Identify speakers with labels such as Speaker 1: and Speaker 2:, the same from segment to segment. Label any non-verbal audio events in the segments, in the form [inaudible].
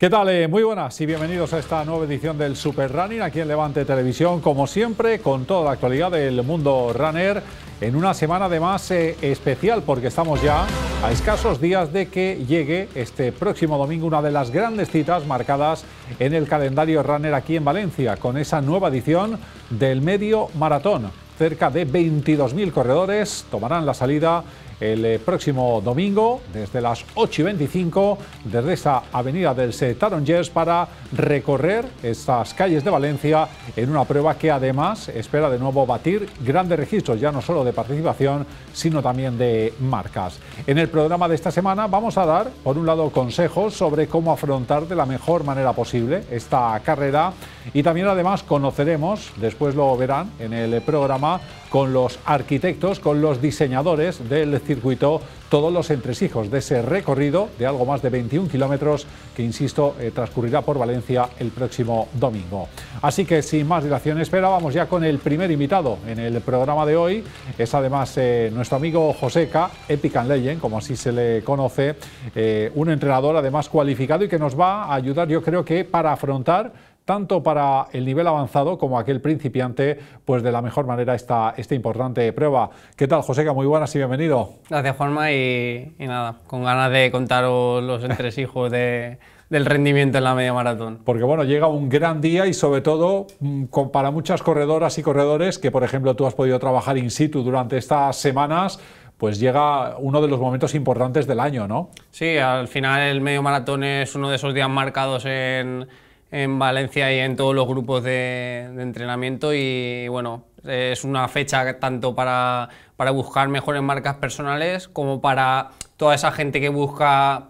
Speaker 1: ¿Qué tal? Eh, muy buenas y bienvenidos a esta nueva edición del Super Running aquí en Levante Televisión, como siempre, con toda la actualidad del mundo runner, en una semana además eh, especial porque estamos ya a escasos días de que llegue este próximo domingo una de las grandes citas marcadas en el calendario runner aquí en Valencia, con esa nueva edición del medio maratón cerca de 22.000 corredores tomarán la salida el eh, próximo domingo desde las 8 y 25 desde esta avenida del Tarongers para recorrer estas calles de Valencia en una prueba que además espera de nuevo batir grandes registros, ya no solo de participación, sino también de marcas. En el programa de esta semana vamos a dar, por un lado, consejos sobre cómo afrontar de la mejor manera posible esta carrera y también además conoceremos, después lo verán en el programa, con los arquitectos, con los diseñadores del circuito, todos los entresijos de ese recorrido de algo más de 21 kilómetros que, insisto, eh, transcurrirá por Valencia el próximo domingo. Así que sin más dilación espera, vamos ya con el primer invitado en el programa de hoy. Es además eh, nuestro amigo Joseca, Epic and Legend, como así se le conoce, eh, un entrenador además cualificado y que nos va a ayudar yo creo que para afrontar tanto para el nivel avanzado como aquel principiante, pues de la mejor manera esta, esta importante prueba. ¿Qué tal, que Muy buenas y bienvenido.
Speaker 2: Gracias, Juanma, y, nada, con ganas de contaros los entresijos de del rendimiento en la media maratón.
Speaker 1: Porque bueno, llega un gran día y sobre todo mm, para muchas corredoras y corredores que por ejemplo tú has podido trabajar in situ durante estas semanas, pues llega uno de los momentos importantes del año, ¿no?
Speaker 2: Sí, al final el medio maratón es uno de esos días marcados en en Valencia y en todos los grupos de, entrenamiento y bueno, es una fecha tanto para, para, buscar mejores marcas personales como para toda esa gente que busca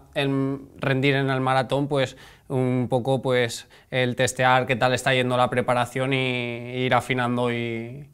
Speaker 2: rendir en el maratón, pues un poco pues el testear qué tal está yendo la preparación y, ir afinando y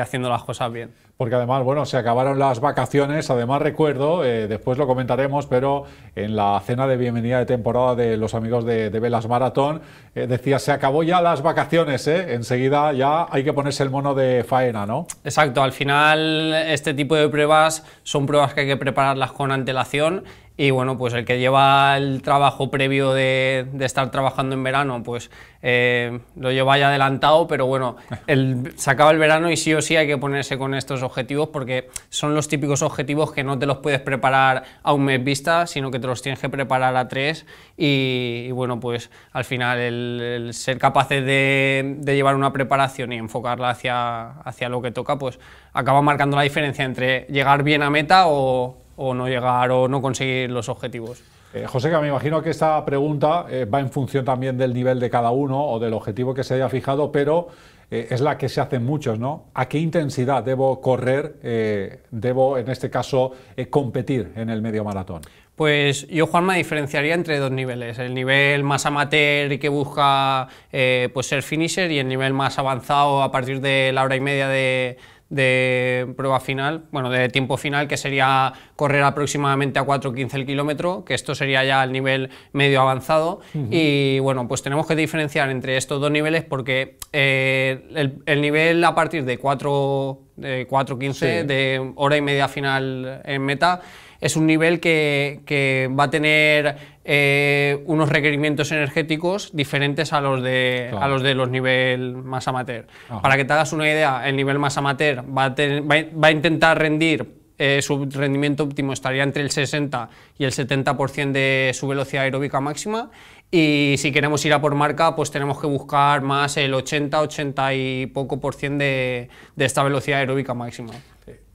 Speaker 2: haciendo las cosas bien
Speaker 1: porque además, bueno, se acabaron las vacaciones. Además, recuerdo, eh, después lo comentaremos, pero en la cena de bienvenida de temporada de los amigos de, Velas Maratón, eh, decía, se acabó ya las vacaciones, ¿eh? Enseguida ya hay que ponerse el mono de faena, ¿no?
Speaker 2: Exacto, al final este tipo de pruebas son pruebas que hay que prepararlas con antelación y bueno, pues el que lleva el trabajo previo de, estar trabajando en verano, pues eh, lo lleva ya adelantado, pero bueno, [laughs] se acaba el verano y sí o sí hay que ponerse con estos objetivos porque son los típicos objetivos que no te los puedes preparar a un mes vista, sino que te los tienes que preparar a tres y, bueno, pues al final el, ser capaces de, llevar una preparación y enfocarla hacia, hacia lo que toca, pues acaba marcando la diferencia entre llegar bien a meta o o no llegar o no conseguir los objetivos. Eh,
Speaker 1: José, que me imagino que esta pregunta eh, va en función también del nivel de cada uno o del objetivo que se haya fijado, pero eh, es la que se hacen muchos, ¿no? ¿A qué intensidad debo correr, debo en este caso competir en el medio maratón?
Speaker 2: Pues yo, Juan, me diferenciaría entre dos niveles, el nivel más amateur y que busca pues ser finisher y el nivel más avanzado a partir de la hora y media de, de prueba final, bueno, de tiempo final, que sería correr aproximadamente a 4.15 el kilómetro, que esto sería ya el nivel medio avanzado. Y bueno, pues tenemos que diferenciar entre estos dos niveles porque eh, el, el, nivel a partir de 4 de 4.15, 15 de hora y media final en meta. Es un nivel que, va a tener eh, unos requerimientos energéticos diferentes a los de, los, de nivel más amateur. Para que te hagas una idea, el nivel más amateur va a, intentar rendir eh, su rendimiento óptimo estaría entre el 60 y el 70% de su velocidad aeróbica máxima y si queremos ir a por marca, pues tenemos que buscar más el 80, 80 y poco por cien de, de esta velocidad aeróbica máxima.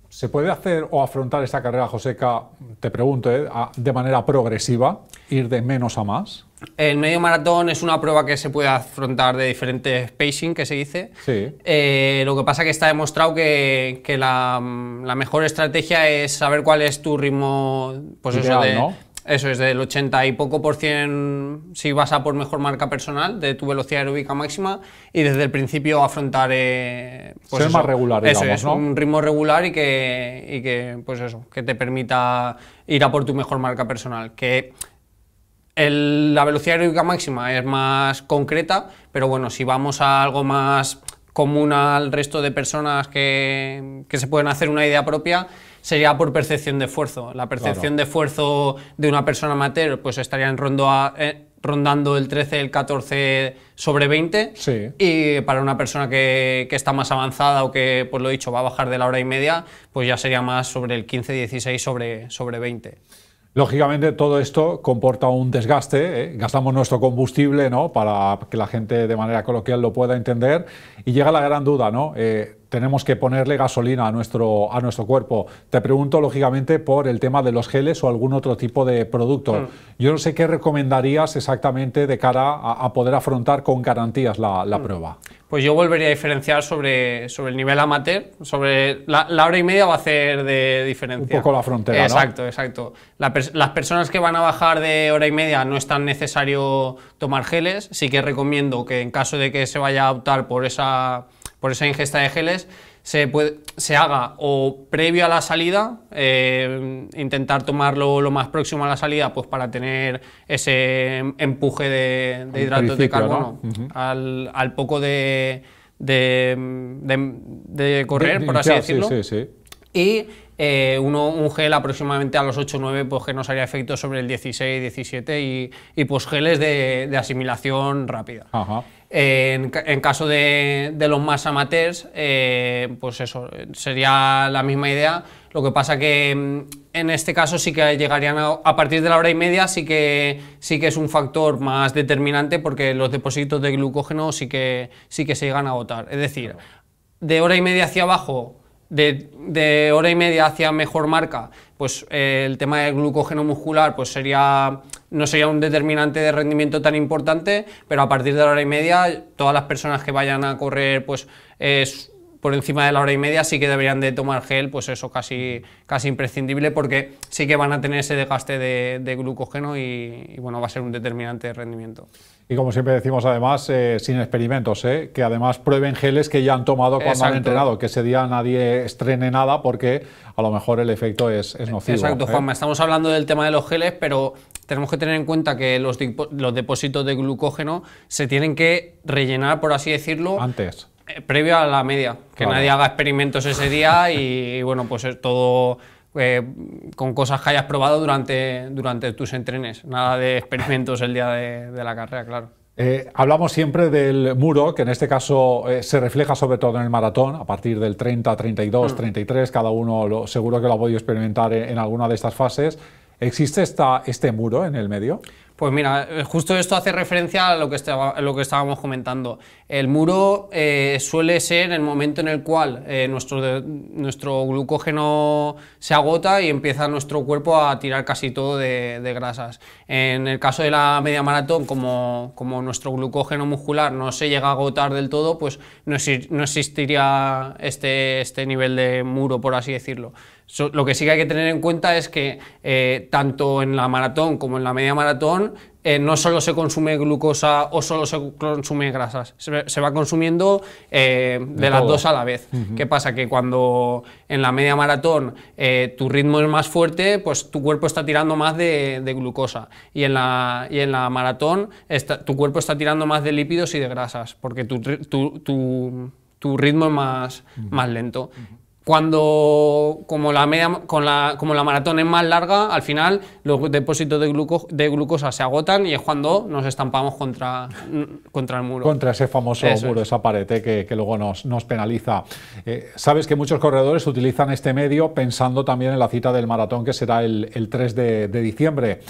Speaker 1: ¿Se puede hacer o afrontar esta carrera, Joseca, te pregunto, ¿eh? de manera progresiva, ir de menos a más?
Speaker 2: El medio maratón es una prueba que se puede afrontar de diferentes pacing, que se dice. Sí. Eh, lo que pasa que está demostrado que, que la, mejor estrategia es saber cuál es tu ritmo pues de, ¿no? Eso es del 80 y poco por cien si vas a por mejor marca personal de tu velocidad aeróbica máxima y desde el principio afrontar. Pues Ser más regular, eso es, un ritmo regular y que, pues que, te permita ir a por tu mejor marca personal. Que la velocidad aeróbica máxima es más concreta, pero bueno, si vamos a algo más común al resto de personas que se pueden hacer una idea propia sería por percepción de esfuerzo. La percepción de esfuerzo de una persona amateur pues estaría en eh, rondando el 13, el 14 sobre 20. Y para una persona que, está más avanzada o que, por pues, lo dicho, va a bajar de la hora y media, pues ya sería más sobre el 15, 16 sobre, sobre 20.
Speaker 1: Lógicamente todo esto comporta un desgaste, ¿eh? gastamos nuestro combustible ¿no? para que la gente de manera coloquial lo pueda entender y llega la gran duda, ¿no? Eh, tenemos que ponerle gasolina a nuestro, a nuestro cuerpo. Te pregunto lógicamente por el tema de los geles o algún otro tipo de producto. Mm. Yo no sé qué recomendarías exactamente de cara a, poder afrontar con garantías la, mm. prueba
Speaker 2: pues yo volvería a diferenciar sobre, el nivel amateur, sobre la, hora y media va a hacer de diferencia. Un poco la frontera, Exacto, exacto. las personas que van a bajar de hora y media no es tan necesario tomar geles, sí que recomiendo que en caso de que se vaya a optar por esa, por esa ingesta de geles, se, se haga o previo a la salida, eh, intentar tomarlo lo más próximo a la salida, pues para tener ese empuje de, de hidratos de carbono al, poco de, correr, por así decirlo. Y eh, uno, un gel aproximadamente a los 8-9, pues que nos haría efecto sobre el 16-17 y, pues geles de, de asimilación rápida. En, caso de, los más amateurs, eh, pues eso, sería la misma idea. Lo que pasa que mm, en este caso sí que llegarían a, a, partir de la hora y media, sí que, sí que es un factor más determinante porque los depósitos de glucógeno sí que, sí que se llegan a agotar. Es decir, de hora y media hacia abajo de, hora y media hacia mejor marca, pues eh, el tema del glucógeno muscular pues sería, no sería un determinante de rendimiento tan importante, pero a partir de la hora y media todas las personas que vayan a correr pues por encima de la hora y media sí que deberían de tomar gel, pues eso casi, casi imprescindible porque sí que van a tener ese desgaste de, glucógeno y, y bueno, va a ser un determinante de rendimiento.
Speaker 1: Y como siempre decimos, además, eh, sin experimentos, eh, que además prueben geles que ya han tomado cuando han entrenado, que ese día nadie estrene nada porque a lo mejor el efecto es, eh, nocivo. Exacto, Juanma,
Speaker 2: estamos hablando del tema de los geles, pero tenemos que tener en cuenta que los, los depósitos de glucógeno se tienen que rellenar, por así decirlo. Antes previo a la media, que nadie haga experimentos ese día y, y bueno, pues todo eh, con cosas que hayas probado durante, durante tus entrenes. Nada de experimentos el día de, la carrera, claro.
Speaker 1: Eh, hablamos siempre del muro, que en este caso eh, se refleja sobre todo en el maratón, a partir del 30, 32, 33, cada uno seguro que lo ha podido experimentar en, en alguna de estas fases. ¿Existe esta, este muro en el medio?
Speaker 2: Pues mira, eh, justo esto hace referencia a lo que, lo que estábamos comentando. El muro eh, suele ser el momento en el cual eh, nuestro, glucógeno se agota y empieza nuestro cuerpo a tirar casi todo de, grasas. En el caso de la media maratón, como, nuestro glucógeno muscular no se llega a agotar del todo, pues no, existiría este, este nivel de muro, por así decirlo lo que sí que hay que tener en cuenta es que eh, tanto en la maratón como en la media maratón eh, no solo se consume glucosa o solo se consume grasas, se, va consumiendo eh, de, las dos a la vez. ¿Qué pasa? Que cuando en la media maratón tu ritmo es más fuerte, pues tu cuerpo está tirando más de, glucosa. Y en la, en la maratón tu cuerpo está tirando más de lípidos y de grasas, porque tu, ritmo es más, más lento cuando como la, como la maratón es más larga, al final los depósitos de, glucosa se agotan y es cuando nos estampamos contra, contra el muro. Contra ese famoso muro, esa
Speaker 1: pared eh, que, luego nos, penaliza. Eh, sabes que muchos corredores utilizan este medio pensando también en la cita del maratón que será el, 3 de, de diciembre.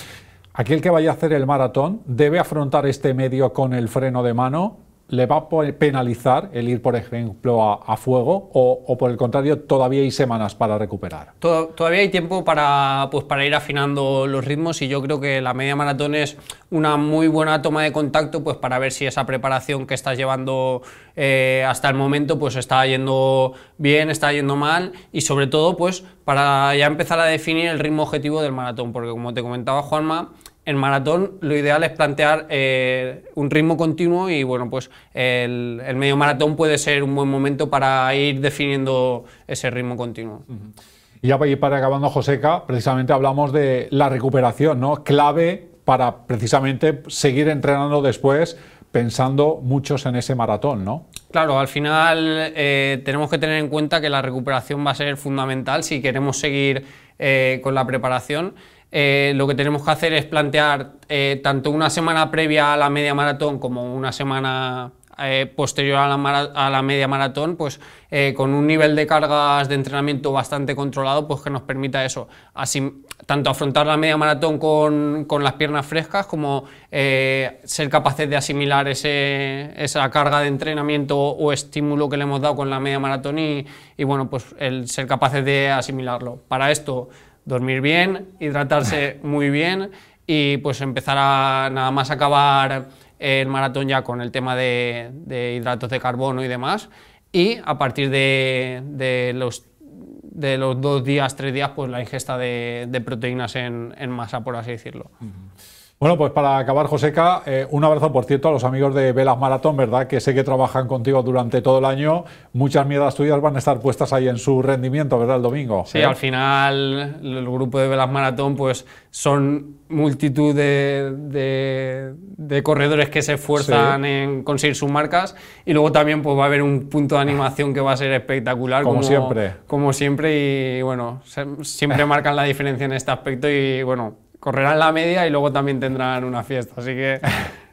Speaker 1: Aquel que vaya a hacer el maratón debe afrontar este medio con el freno de mano le va a penalizar el ir, por ejemplo, a, fuego o, por el contrario, todavía hay semanas para recuperar?
Speaker 2: todavía hay tiempo para, pues, para ir afinando los ritmos y yo creo que la media maratón es una muy buena toma de contacto pues, para ver si esa preparación que estás llevando eh, hasta el momento pues, está yendo bien, está yendo mal y sobre todo pues, para ya empezar a definir el ritmo objetivo del maratón, porque como te comentaba Juanma, en maratón lo ideal es plantear eh, un ritmo continuo y bueno, pues el, medio maratón puede ser un buen momento para ir definiendo ese ritmo continuo.
Speaker 1: Y ya para ir para acabando, Joseca, precisamente hablamos de la recuperación, ¿no? Clave para precisamente seguir entrenando después, pensando muchos en ese maratón, ¿no?
Speaker 2: Claro, al final eh, tenemos que tener en cuenta que la recuperación va a ser fundamental si queremos seguir eh, con la preparación. Eh, lo que tenemos que hacer es plantear eh, tanto una semana previa a la media maratón como una semana eh, posterior a la, media maratón, pues con un nivel de cargas de entrenamiento bastante controlado, pues que nos permita eso, así, tanto afrontar la media maratón con, las piernas frescas como ser capaces de asimilar esa carga de entrenamiento o estímulo que le hemos dado con la media maratón y, bueno, pues el ser capaces de asimilarlo. Para esto dormir bien, hidratarse muy bien y pues empezar a nada más acabar el maratón ya con el tema de, hidratos de carbono y demás. Y a partir de, los, de los dos días, tres días, pues la ingesta de, proteínas en, masa, por así decirlo.
Speaker 1: Bueno, pues para acabar, Joseca, eh, un abrazo, por cierto, a los amigos de Velas Maratón, ¿verdad? Que sé que trabajan contigo durante todo el año. Muchas miedas tuyas van a estar puestas ahí en su rendimiento, ¿verdad? El domingo. Sí, al ¿eh?
Speaker 2: final el grupo de Velas Maratón, pues son multitud de, corredores que se esfuerzan en conseguir sus marcas y luego también pues va a haber un punto de animación que va a ser espectacular. como siempre. Como siempre y bueno, siempre marcan la diferencia en este aspecto y bueno, correrán la media y luego también tendrán una fiesta, así que [laughs]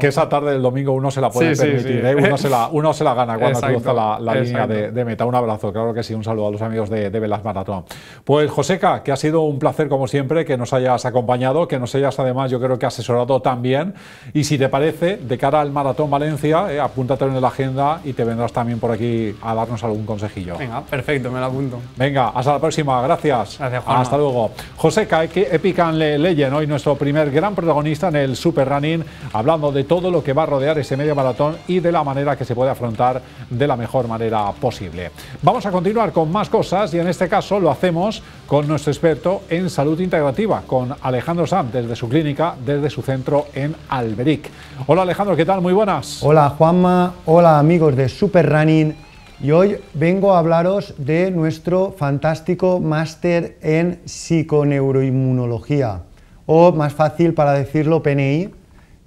Speaker 1: que, esa tarde del domingo uno se la puede permitir, ¿eh? Uno, se la, uno, se la, gana cuando cruza la, la línea de, meta. Un abrazo, claro que sí, un saludo a los amigos de, de Velas Maratón. Pues Joseca, que ha sido un placer como siempre que nos hayas acompañado, que nos hayas además yo creo que asesorado también. Y si te parece, de cara al Maratón Valencia, apúntate eh, apúntatelo en la agenda y te vendrás también por aquí a darnos algún consejillo.
Speaker 2: Venga, perfecto, me lo apunto.
Speaker 1: Venga, hasta la próxima, gracias. Gracias, Juan. Hasta luego. Joseca, eh, que Epican Leyen, hoy nuestro primer gran protagonista en el Super Running hablando de todo lo que va a rodear ese medio maratón y de la manera que se puede afrontar de la mejor manera posible. Vamos a continuar con más cosas y en este caso lo hacemos con nuestro experto en salud integrativa, con Alejandro Sam, desde su clínica, desde su centro en Alberic. Hola Alejandro, ¿qué tal? Muy buenas.
Speaker 3: Hola Juanma, hola amigos de Super Running y hoy vengo a hablaros de nuestro fantástico máster en psiconeuroinmunología, o más fácil para decirlo PNI,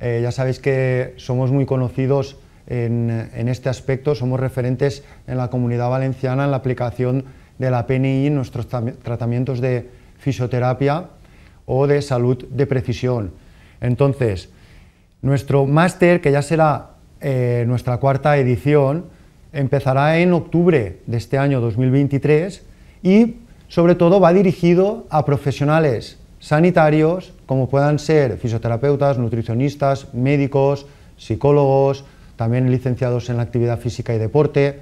Speaker 3: eh, ya sabéis que somos muy conocidos en, este aspecto, somos referentes en la comunidad valenciana en la aplicación de la PNI, nuestros tratamientos de fisioterapia o de salud de precisión. Entonces, nuestro máster, que ya será eh, nuestra cuarta edición, empezará en octubre de este año 2023 y sobre todo va dirigido a profesionales sanitarios, como puedan ser fisioterapeutas, nutricionistas, médicos, psicólogos, también licenciados en la actividad física y deporte,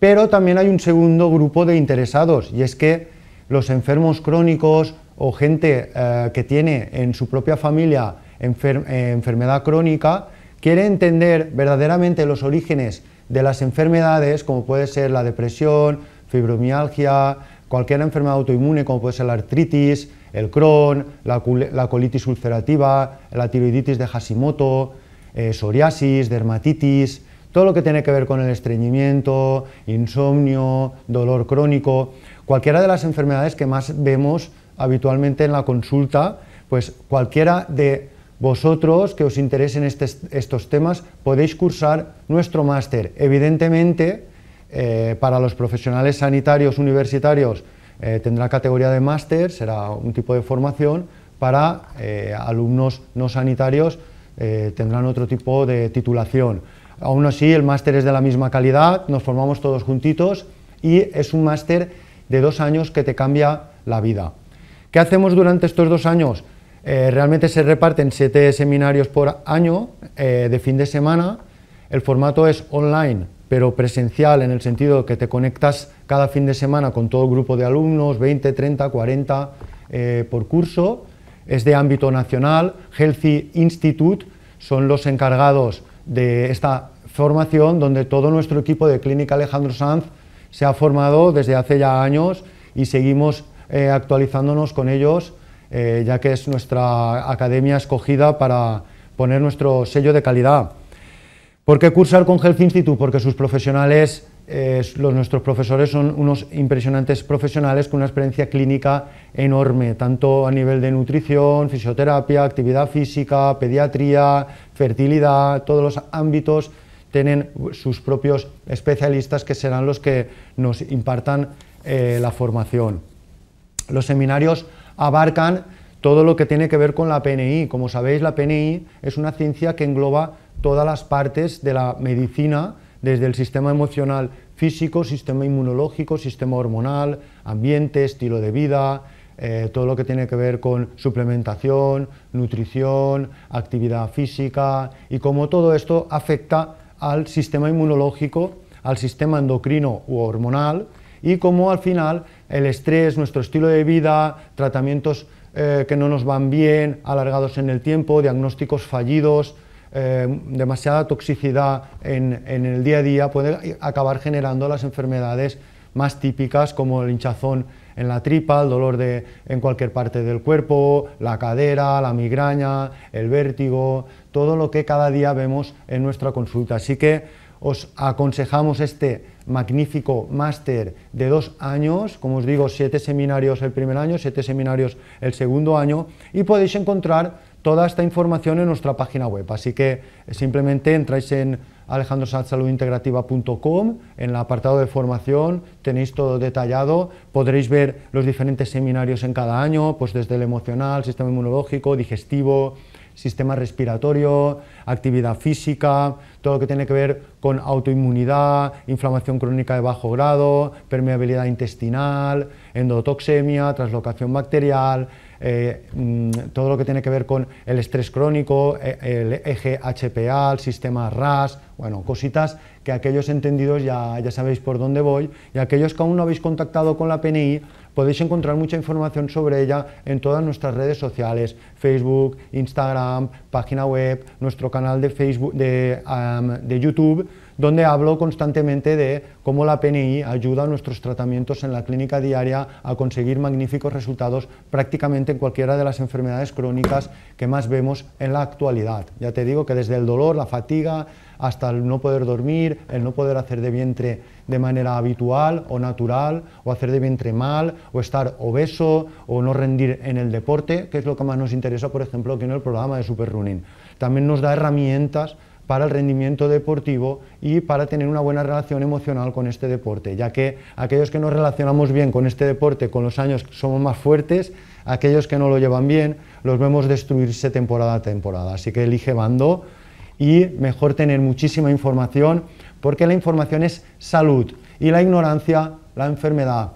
Speaker 3: pero también hay un segundo grupo de interesados y es que los enfermos crónicos o gente eh, que tiene en su propia familia eh, enfermedad crónica quiere entender verdaderamente los orígenes de las enfermedades como puede ser la depresión, fibromialgia, cualquier enfermedad autoinmune como puede ser la artritis, el Crohn, la, colitis ulcerativa, la tiroiditis de Hashimoto, eh, psoriasis, dermatitis, todo lo que tiene que ver con el estreñimiento, insomnio, dolor crónico, cualquiera de las enfermedades que más vemos habitualmente en la consulta, pues cualquiera de vosotros que os interesen estos temas podéis cursar nuestro máster. Evidentemente, eh, para los profesionales sanitarios universitarios eh, tendrá categoría de máster, será un tipo de formación para eh, alumnos no sanitarios, eh, tendrán otro tipo de titulación. Aún así, el máster es de la misma calidad, nos formamos todos juntitos y es un máster de dos años que te cambia la vida. ¿Qué hacemos durante estos dos años? realmente se reparten siete seminarios por año de fin de semana. El formato es online, pero presencial en el sentido que te conectas cada fin de semana con todo el grupo de alumnos, 20, 30, 40 por curso, es de ámbito nacional, Healthy Institute son los encargados de esta formación donde todo nuestro equipo de Clínica Alejandro Sanz se ha formado desde hace ya años y seguimos eh, actualizándonos con ellos, eh, ya que es nuestra academia escogida para poner nuestro sello de calidad. ¿Por qué cursar con Health Institute? Porque sus profesionales, eh, los, nuestros profesores son unos impresionantes profesionales con una experiencia clínica enorme, tanto a nivel de nutrición, fisioterapia, actividad física, pediatría, fertilidad, todos los ámbitos tienen sus propios especialistas que serán los que nos impartan eh, la formación. Los seminarios abarcan todo lo que tiene que ver con la PNI. Como sabéis, la PNI es una ciencia que engloba todas las partes de la medicina, desde el sistema emocional físico, sistema inmunológico, sistema hormonal, ambiente, estilo de vida, eh, todo lo que tiene que ver con suplementación, nutrición, actividad física y cómo todo esto afecta al sistema inmunológico, al sistema endocrino u hormonal y cómo al final el estrés, nuestro estilo de vida, tratamientos eh, que no nos van bien, alargados en el tiempo, diagnósticos fallidos, eh, demasiada toxicidad en, en, el día a día puede acabar generando las enfermedades más típicas como el hinchazón en la tripa, el dolor de, en cualquier parte del cuerpo, la cadera, la migraña, el vértigo, todo lo que cada día vemos en nuestra consulta. Así que os aconsejamos este magnífico máster de dos años, como os digo, siete seminarios el primer año, siete seminarios el segundo año, y podéis encontrar toda esta información en nuestra página web. Así que eh, simplemente entráis en alejandrosaludintegrativa.com, en el apartado de formación tenéis todo detallado, podréis ver los diferentes seminarios en cada año, pues desde el emocional, sistema inmunológico, digestivo, sistema respiratorio, actividad física, todo lo que tiene que ver con autoinmunidad, inflamación crónica de bajo grado, permeabilidad intestinal, endotoxemia, translocación bacterial, eh, mm, todo lo que tiene que ver con el estrés crónico, eh, el eje HPA, el sistema RAS, bueno, cositas que aquellos entendidos ya, ya sabéis por dónde voy y aquellos que aún no habéis contactado con la PNI podéis encontrar mucha información sobre ella en todas nuestras redes sociales, Facebook, Instagram, página web, nuestro canal de, Facebook, de YouTube donde hablo constantemente de cómo la PNI ayuda a nuestros tratamientos en la clínica diaria a conseguir magníficos resultados prácticamente en cualquiera de las enfermedades crónicas que más vemos en la actualidad. Ya te digo que desde el dolor, la fatiga, hasta el no poder dormir, el no poder hacer de vientre de manera habitual o natural, o hacer de vientre mal, o estar obeso, o no rendir en el deporte, que es lo que más nos interesa, por ejemplo, que en el programa de Super Running. También nos da herramientas para el rendimiento deportivo y para tener una buena relación emocional con este deporte, ya que aquellos que nos relacionamos bien con este deporte con los años somos más fuertes, aquellos que no lo llevan bien los vemos destruirse temporada a temporada. Así que elige bando y mejor tener muchísima información porque la información es salud y la ignorancia la enfermedad.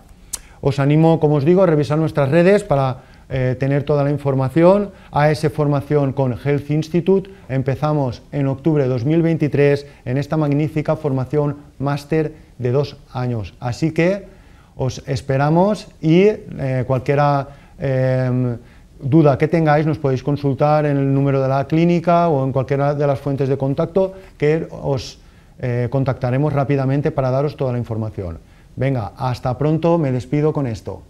Speaker 3: Os animo, como os digo, a revisar nuestras redes para eh, tener toda la información. a esa Formación con Health Institute. Empezamos en octubre de 2023 en esta magnífica formación máster de dos años. Así que os esperamos y cualquier eh, cualquiera eh, duda que tengáis nos podéis consultar en el número de la clínica o en cualquiera de las fuentes de contacto que os contactaremos rápidamente para daros toda la información. Venga, hasta pronto, me despido con esto.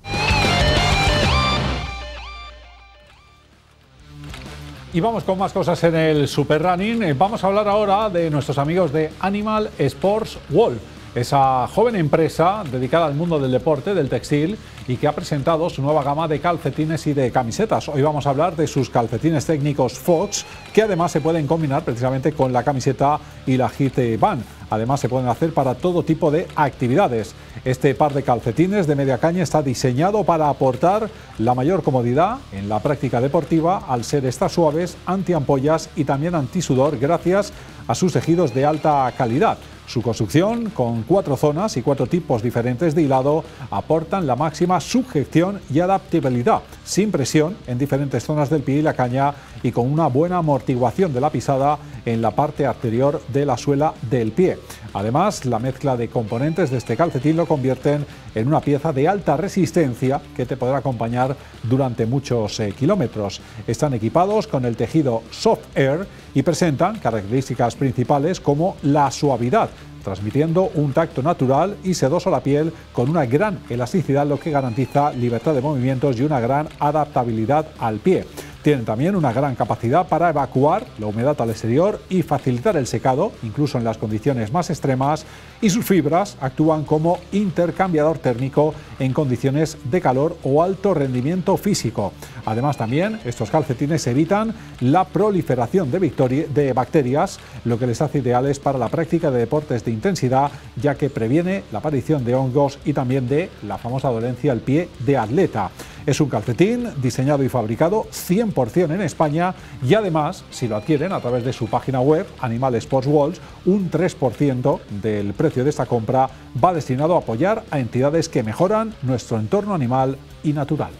Speaker 3: Y
Speaker 1: vamos con más cosas en el Super Running. Eh, vamos a hablar ahora de nuestros amigos de Animal Sports Wolf esa joven empresa dedicada al mundo del deporte, del textil, y que ha presentado su nueva gama de calcetines y de camisetas. Hoy vamos a hablar de sus calcetines técnicos Fox, que además se pueden combinar precisamente con la camiseta y la hit van. Además se pueden hacer para todo tipo de actividades. Este par de calcetines de media caña está diseñado para aportar la mayor comodidad en la práctica deportiva al ser estas suaves, antiampollas y también antisudor gracias a sus tejidos de alta calidad. Su construcción, con cuatro zonas y cuatro tipos diferentes de hilado, aportan la máxima sujeción y adaptabilidad, sin presión en diferentes zonas del pie y la caña y con una buena amortiguación de la pisada en la parte anterior de la suela del pie. Además, la mezcla de componentes de este calcetín lo convierten en una pieza de alta resistencia que te podrá acompañar durante muchos eh, kilómetros. Están equipados con el tejido soft air y presentan características principales como la suavidad, transmitiendo un tacto natural y sedoso a la piel con una gran elasticidad lo que garantiza libertad de movimientos y una gran adaptabilidad al pie. Tienen también una gran capacidad para evacuar la humedad al exterior y facilitar el secado, incluso en las condiciones más extremas, y sus fibras actúan como intercambiador térmico en condiciones de calor o alto rendimiento físico. Además también estos calcetines evitan la proliferación de, bacterias, lo que les hace ideales para la práctica de deportes de intensidad, ya que previene la aparición de hongos y también de la famosa dolencia al pie de atleta. Es un calcetín diseñado y fabricado 100% en España y además, si lo adquieren a través de su página web, Animal Sports Walls, un 3% del precio de esta compra va destinado a apoyar a entidades que mejoran nuestro entorno animal y natural.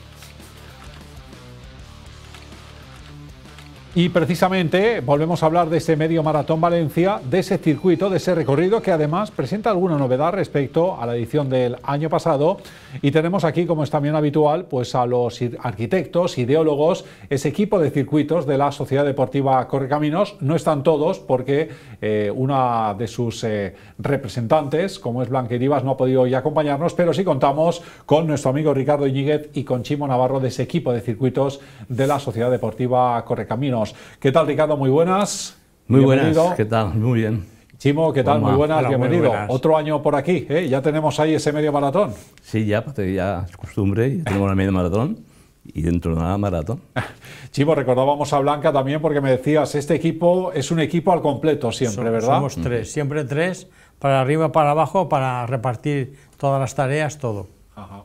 Speaker 1: Y precisamente volvemos a hablar de ese medio maratón Valencia, de ese circuito, de ese recorrido que además presenta alguna novedad respecto a la edición del año pasado. Y tenemos aquí, como es también habitual, pues a los arquitectos, ideólogos, ese equipo de circuitos de la Sociedad Deportiva Correcaminos. No están todos porque eh, una de sus eh, representantes, como es Blanca Iribas, no ha podido hoy acompañarnos, pero sí contamos con nuestro amigo Ricardo Iñiguez y con Chimo Navarro de ese equipo de circuitos de la Sociedad Deportiva Correcaminos. ¿Qué tal, Ricardo? Muy buenas. Muy buenas.
Speaker 4: ¿Qué tal? Muy bien. Chimo, ¿qué tal? muy buenas, bienvenido. Otro
Speaker 1: año por aquí, ¿eh? ya tenemos ahí ese medio maratón.
Speaker 4: Sí, ya, pues, ya es costumbre, ya tenemos el medio maratón y dentro de nada
Speaker 1: maratón. [laughs] Chimo, recordábamos a Blanca también porque me decías, este equipo es un equipo al completo siempre, ¿verdad? Somos tres,
Speaker 5: siempre tres, para arriba, para abajo, para repartir todas las tareas, todo. Ajá.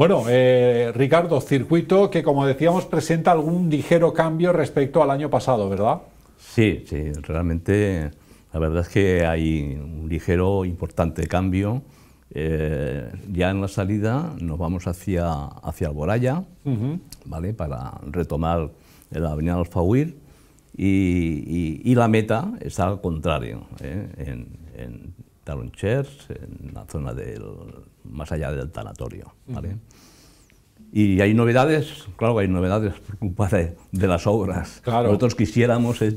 Speaker 1: Bueno, eh, Ricardo, circuito que como decíamos presenta algún ligero cambio respecto al año pasado, ¿verdad?
Speaker 4: Sí, sí, realmente la verdad es que hay un ligero, importante cambio. Eh, ya en la salida nos vamos hacia, hacia Alboraya, ¿vale? Para retomar la avenida Alfahuir y, y, la meta está al contrario, ¿eh? en, en Talonchers, en la zona del más allá del tanatorio. ¿vale? Y hay novedades, claro que hay novedades por culpa de, las obras. Claro. Nosotros quisiéramos, eh,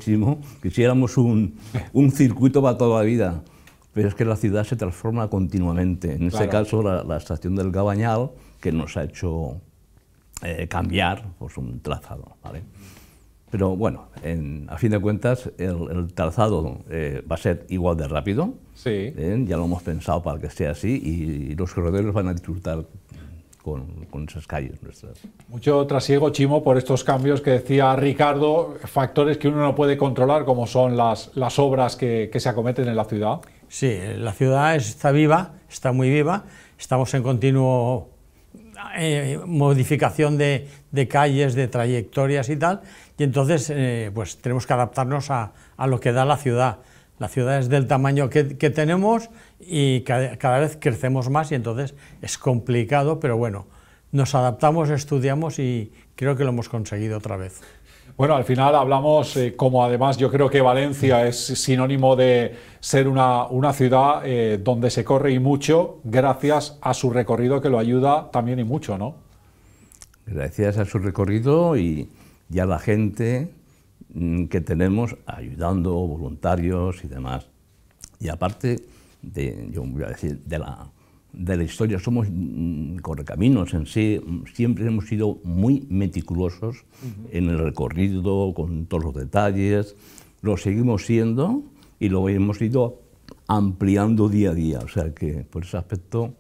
Speaker 4: quisiéramos un, [laughs] un, circuito para toda la vida, pero es que la ciudad se transforma continuamente. En este caso, la, estación del Gabañal, que nos ha hecho eh, cambiar pues, un trazado. ¿vale? Pero bueno, a fin de cuentas, el, trazado eh, va a ser igual de rápido, Sí. Ya lo hemos pensado para que sea así y los corredores van a disfrutar con, con, esas calles nuestras.
Speaker 1: Mucho trasiego, Chimo, por estos cambios que decía Ricardo, factores que uno no puede controlar, como son las, obras que, se acometen en la ciudad. Sí, la ciudad está viva, está muy viva,
Speaker 5: estamos en continuo eh, modificación de, calles, de trayectorias y tal, y entonces eh, pues tenemos que adaptarnos a lo que da la ciudad. La ciudad es del tamaño que, tenemos y cada, vez crecemos más y entonces es complicado, pero bueno, nos adaptamos, estudiamos y creo que lo hemos
Speaker 1: conseguido otra vez. Bueno, al final hablamos, eh, como además yo creo que Valencia es sinónimo de ser una, ciudad eh, donde se corre y mucho, gracias a su recorrido que lo ayuda también y mucho, ¿no?
Speaker 4: Gracias a su recorrido y, ya la gente Mm, que tenemos ayudando voluntarios y demás. Y aparte de, yo voy a decir, de la, de la historia, somos mm, correcaminos en sí, mm, siempre hemos sido muy meticulosos en el recorrido, con todos los detalles, lo seguimos siendo y lo hemos ido ampliando día a día, o sea que por ese aspecto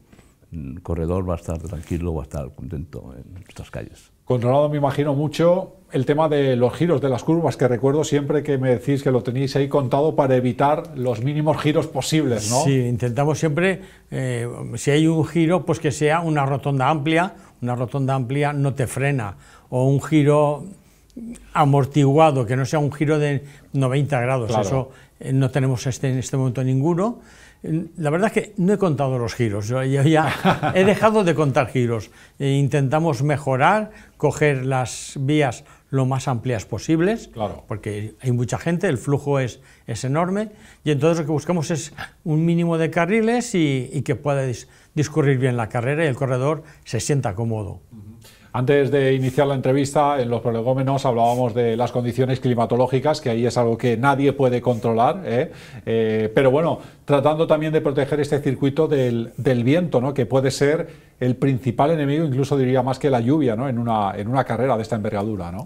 Speaker 4: el corredor va a estar tranquilo, va a estar contento en nuestras calles.
Speaker 1: Controlado, me imagino, mucho el tema de los giros de las curvas, que recuerdo siempre que me decís que lo tenéis ahí contado para evitar los mínimos giros posibles, ¿no? Sí,
Speaker 5: intentamos siempre, eh, si hay un giro, pues que sea una rotonda amplia, una rotonda amplia no te frena, o un giro amortiguado, que no sea un giro de 90 grados, eso eh, no tenemos este, en este momento ninguno. La verdad es que no he contado los giros, yo ya he dejado de contar giros. E intentamos mejorar, coger las vías lo más amplias posibles, porque hay mucha gente, el flujo es, enorme, y entonces lo que buscamos es un mínimo de carriles y, que pueda discurrir
Speaker 1: bien la carrera y el corredor se sienta cómodo. Antes de iniciar la entrevista, en los prolegómenos hablábamos de las condiciones climatológicas, que ahí es algo que nadie puede controlar, ¿eh? eh pero bueno, tratando también de proteger este circuito del, viento, ¿no? que puede ser el principal enemigo, incluso diría más que la lluvia, ¿no? en, una, en una carrera de esta envergadura. ¿no?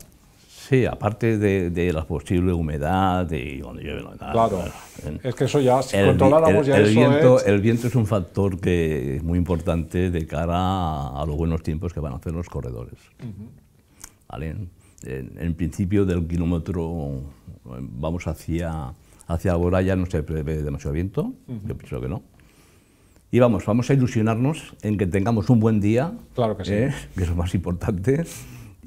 Speaker 4: Sí, aparte de, la posible humedad y cuando llueve la humedad. Claro,
Speaker 1: es que eso ya, si el, controláramos ya eso ¿eh? Viento, es...
Speaker 4: El viento es un factor que es muy importante de cara a, los buenos tiempos que van a hacer los corredores. en, principio del kilómetro vamos hacia, hacia ahora ya no se prevé demasiado viento, yo pienso que no. Y vamos, vamos a ilusionarnos en que tengamos un buen día, claro que, sí. ¿eh? que es lo más importante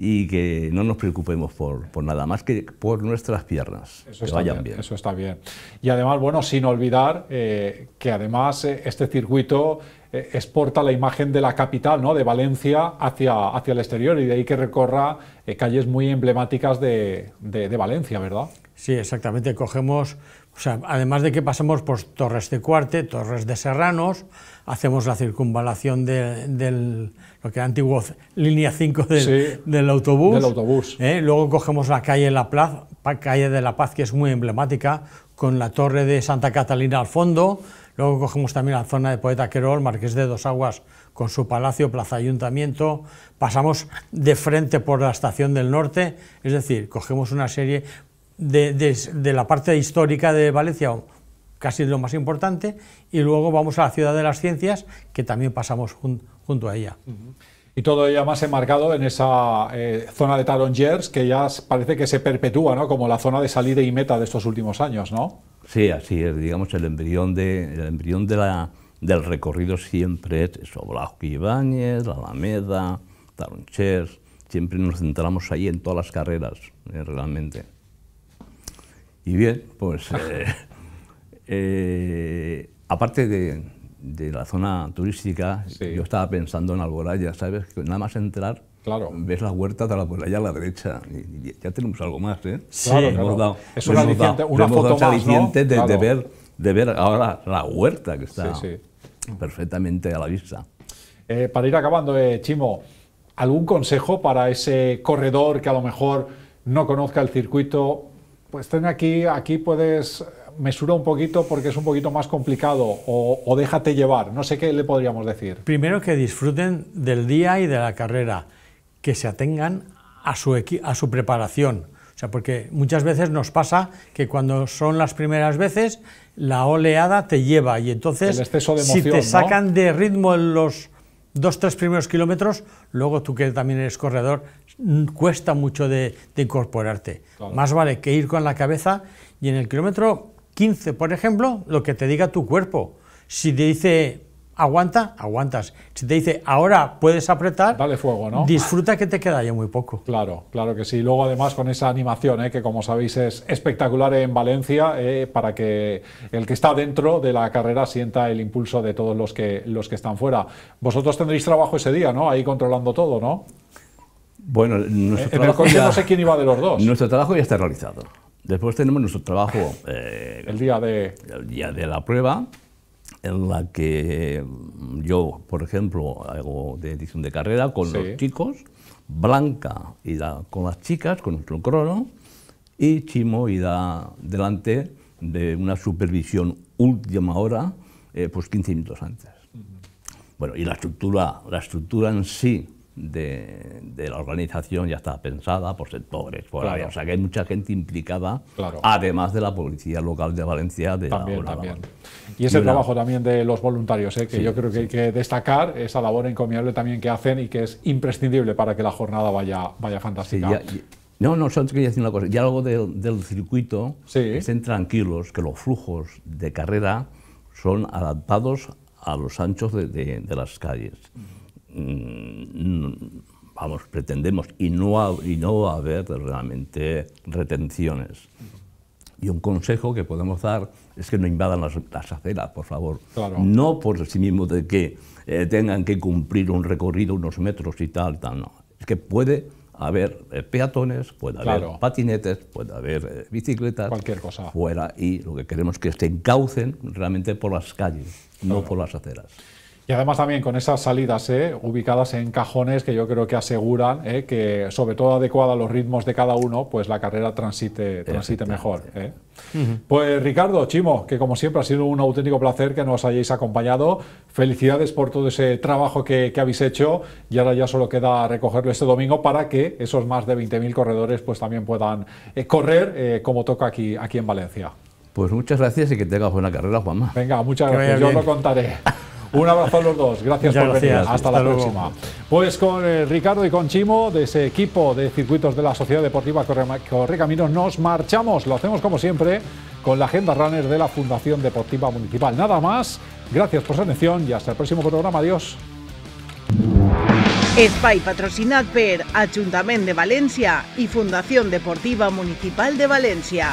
Speaker 4: y que no nos preocupemos por, por, nada más que por nuestras piernas, eso que vayan bien, Eso
Speaker 1: está bien. Y además, bueno, sin olvidar eh, que además eh, este circuito eh, exporta la imagen de la capital, ¿no? de Valencia, hacia, hacia el exterior y de ahí que recorra eh, calles muy emblemáticas de, de, Valencia, ¿verdad? Sí, exactamente. Cogemos,
Speaker 5: además de que pasamos por Torres de Cuarte, Torres de Serranos, hacemos la circunvalación de, del, lo que era antiguo, línea 5 del, autobús. Del ¿eh? Luego cogemos la calle La calle de La Paz, que es muy emblemática, con la torre de Santa Catalina al fondo, Luego cogemos también la zona de Poeta Querol, Marqués de Dos Aguas, con su palacio, plaza ayuntamiento, pasamos de frente por la estación del norte, es decir, cogemos una serie de, la parte histórica de Valencia, casi lo más importante, y luego vamos a la ciudad de las ciencias, que también pasamos
Speaker 1: junto a ella. Y todo ella más enmarcado en esa eh, zona de Tarongers, que ya parece que se perpetúa como la zona de salida y meta de estos últimos años, ¿no?
Speaker 4: Sí, así es, digamos, el embrión, de, el embrión de la, del recorrido siempre es Blasco Ibáñez, Alameda, Taronchers, siempre nos centramos ahí en todas las carreras, eh, realmente. Y bien, pues [laughs] eh, eh, aparte de, la zona turística, yo estaba pensando en Alboraya, ¿sabes? Que nada más entrar Claro. Ves la huerta de la por pues, allá a la derecha. Y, ya tenemos algo más, ¿eh? Sí, es una, una foto más, de, ver, de ver ahora la huerta que está perfectamente a la vista.
Speaker 1: Eh, para ir acabando, eh, Chimo, ¿algún consejo para ese corredor que a lo mejor no conozca el circuito? Pues ten aquí, aquí puedes mesura un poquito porque es un poquito más complicado o, o déjate llevar. No sé qué le podríamos decir.
Speaker 5: Primero que disfruten del día y de la carrera que se atengan a su, a su preparación. O sea, porque muchas veces nos pasa que cuando son las primeras veces, la oleada te lleva y entonces si te sacan de ritmo en los dos, tres primeros kilómetros, luego tú que también eres corredor, cuesta mucho de, incorporarte. Más vale que ir con la cabeza y en el kilómetro 15, por ejemplo, lo que te diga tu cuerpo. Si te dice aguanta, aguantas.
Speaker 1: Si te dice ahora puedes apretar, dale fuego, ¿no? Disfruta que te queda ya muy poco. Claro, claro que sí. Luego además con esa animación, ¿eh? que como sabéis es espectacular en Valencia, ¿eh? para que el que está dentro de la carrera sienta el impulso de todos los que los que están fuera. Vosotros tendréis trabajo ese día, ¿no? Ahí controlando todo, ¿no?
Speaker 4: Bueno, nuestro eh, en el no sé quién iba de los dos. Nuestro trabajo ya está realizado. Después tenemos nuestro trabajo el día de el día de la prueba en la que mm, yo, por ejemplo, hago de edición de carrera con los chicos, Blanca y da con las chicas, con nuestro crono, y Chimo y da delante de una supervisión última hora, eh, pues 15 minutos antes. Bueno, y la estructura, la estructura en sí, de, la organización ya está pensada por sectores, por O sea que hay mucha gente implicada, además de la policía local de Valencia. De también, también. Y ese y trabajo
Speaker 1: también de los voluntarios, ¿eh? que yo creo
Speaker 4: que hay que destacar
Speaker 1: esa labor encomiable también que hacen y que es imprescindible para que la jornada vaya, vaya fantástica.
Speaker 4: Sí, No, no, solo quería decir una cosa. Ya algo del, del circuito, estén tranquilos que los flujos de carrera son adaptados a los anchos de las calles. Mm, vamos, pretendemos, y no, y no va a haber realmente retenciones. Y un consejo que podemos dar es que no invadan las, aceras, por favor. No por sí mismo de que eh, tengan que cumplir un recorrido, unos metros y tal, tal, no. Es que puede haber eh, peatones, puede haber patinetes, puede haber eh, bicicletas. Cualquier cosa. Fuera, y lo que queremos es que se encaucen realmente por las calles, no por las aceras.
Speaker 1: Y además también con esas salidas eh, ubicadas en cajones que yo creo que aseguran eh, que, sobre todo adecuada a los ritmos de cada uno, pues la carrera transite, transite mejor. Eh. Pues Ricardo, Chimo, que como siempre ha sido un auténtico placer que nos hayáis acompañado. Felicidades por todo ese trabajo que, habéis hecho y ahora ya solo queda recogerlo este domingo para que esos más de 20.000 corredores pues también puedan correr como toca aquí, aquí en Valencia.
Speaker 4: Pues muchas gracias y que tengas buena carrera, Juanma. Venga, muchas gracias. Yo lo
Speaker 1: contaré. [laughs] Un abrazo a los dos. Gracias por venir. Hasta, la próxima. Pues con eh, Ricardo y con Chimo, de ese equipo de circuitos de la Sociedad Deportiva Correcaminos, nos marchamos. Lo hacemos como siempre con la agenda runner de la Fundación Deportiva Municipal. Nada más. Gracias por su atención y hasta el próximo programa. Adiós.
Speaker 2: patrocinat per de Valencia y Fundación Deportiva
Speaker 4: Municipal de
Speaker 2: Valencia.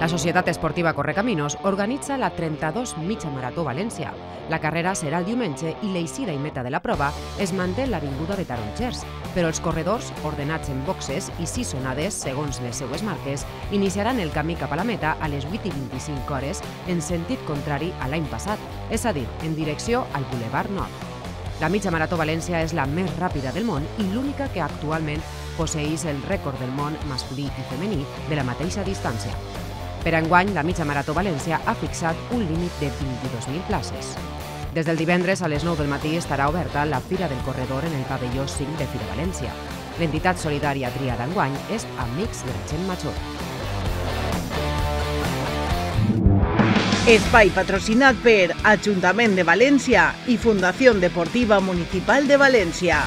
Speaker 2: La Societat Esportiva Correcaminos organitza la 32 mitja marató València. La carrera serà el diumenge i l'eixida i meta de la prova es manté l'Avinguda de Tarongers, però els corredors, ordenats en boxes i sisonades segons les seues marques, iniciaran el camí cap a la meta a les 8 i 25 hores en sentit contrari a l'any passat, és a dir, en direcció al Boulevard Nord. La mitja marató València és la més ràpida del món i l'única que actualment posseix el rècord del món masculí i femení de la mateixa distància. Per enguany, la mitja marató València ha fixat un límit de 22.000 places. Des del divendres a les 9 del matí estarà oberta la Fira del Corredor en el pavelló 5 de Fira València. L'entitat solidària triada enguany és Amics de la Gent Major. Espai patrocinat per Ajuntament
Speaker 4: de València i Fundació Deportiva Municipal de València.